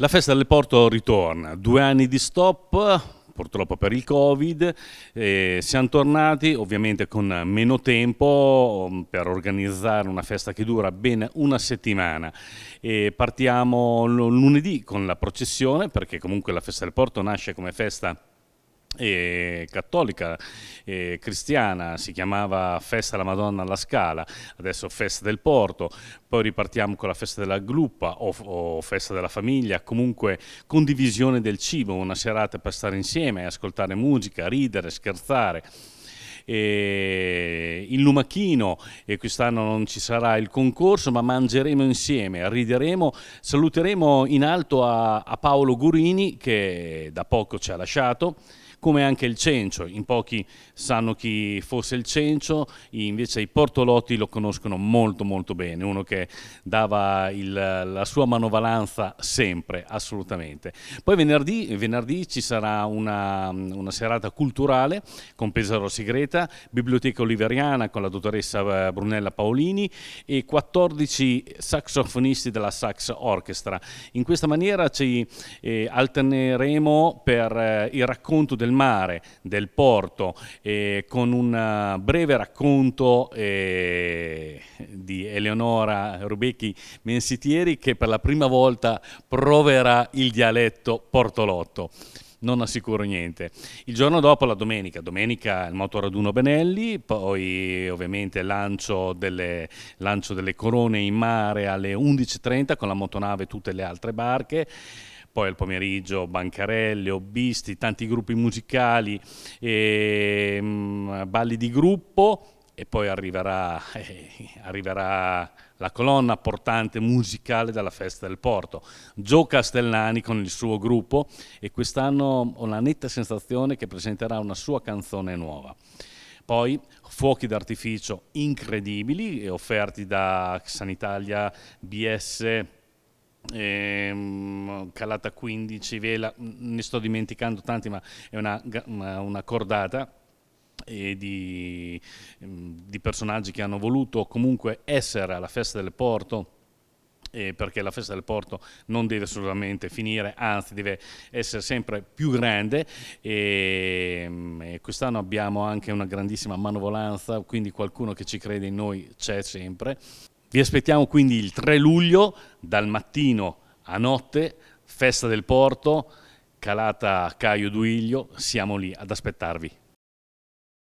La festa del porto ritorna, due anni di stop, purtroppo per il Covid, e siamo tornati ovviamente con meno tempo mm, per organizzare una festa che dura ben una settimana. E partiamo lunedì con la processione perché comunque la festa del porto nasce come festa eh, cattolica e cristiana si chiamava Festa della Madonna alla Scala adesso Festa del Porto poi ripartiamo con la Festa della Gluppa o, o, Festa della Famiglia comunque condivisione del cibo una serata per stare insieme ascoltare musica ridere scherzare eh, il Lumachino e quest'anno non ci sarà il concorso ma mangeremo insieme, rideremo, saluteremo in alto a, a Paolo Gurini che da poco ci ha lasciato come anche il cencio. In pochi sanno chi fosse il cencio, invece i portolotti lo conoscono molto molto bene, uno che dava il, la sua manovalanza sempre, assolutamente. Poi venerdì, venerdì ci sarà una, una, serata culturale con Pesaro Segreta, Biblioteca Oliveriana con la dottoressa eh, Brunella Paolini e 14 saxofonisti della Sax Orchestra. In questa maniera ci eh, alterneremo per eh, il racconto del del mare, del porto, eh, con un eh, breve racconto eh, di Eleonora Rubecchi Mensitieri che per la prima volta proverà il dialetto portolotto non assicuro niente. Il giorno dopo, la domenica, domenica il moto raduno Benelli, poi ovviamente lancio delle, lancio delle corone in mare alle 11.30 con la motonave e tutte le altre barche poi al pomeriggio bancarelle, hobbisti, tanti gruppi musicali, e, ehm, mh, balli di gruppo e poi arriverà, eh, arriverà, la colonna portante musicale della festa del porto. Joe Castellani con il suo gruppo e quest'anno ho la netta sensazione che presenterà una sua canzone nuova. Poi fuochi d'artificio incredibili offerti da Sanitalia, BS, eh, calata 15, vela, ne sto dimenticando tanti, ma è una, una, una cordata e di, mm, di personaggi che hanno voluto comunque essere alla festa del porto eh, perché la festa del porto non deve solamente finire, anzi deve essere sempre più grande e, mm, e quest'anno abbiamo anche una grandissima manovolanza, quindi qualcuno che ci crede in noi c'è sempre. Vi aspettiamo quindi il 3 luglio dal mattino a notte Festa del Porto, calata Caio Duiglio, siamo lì ad aspettarvi.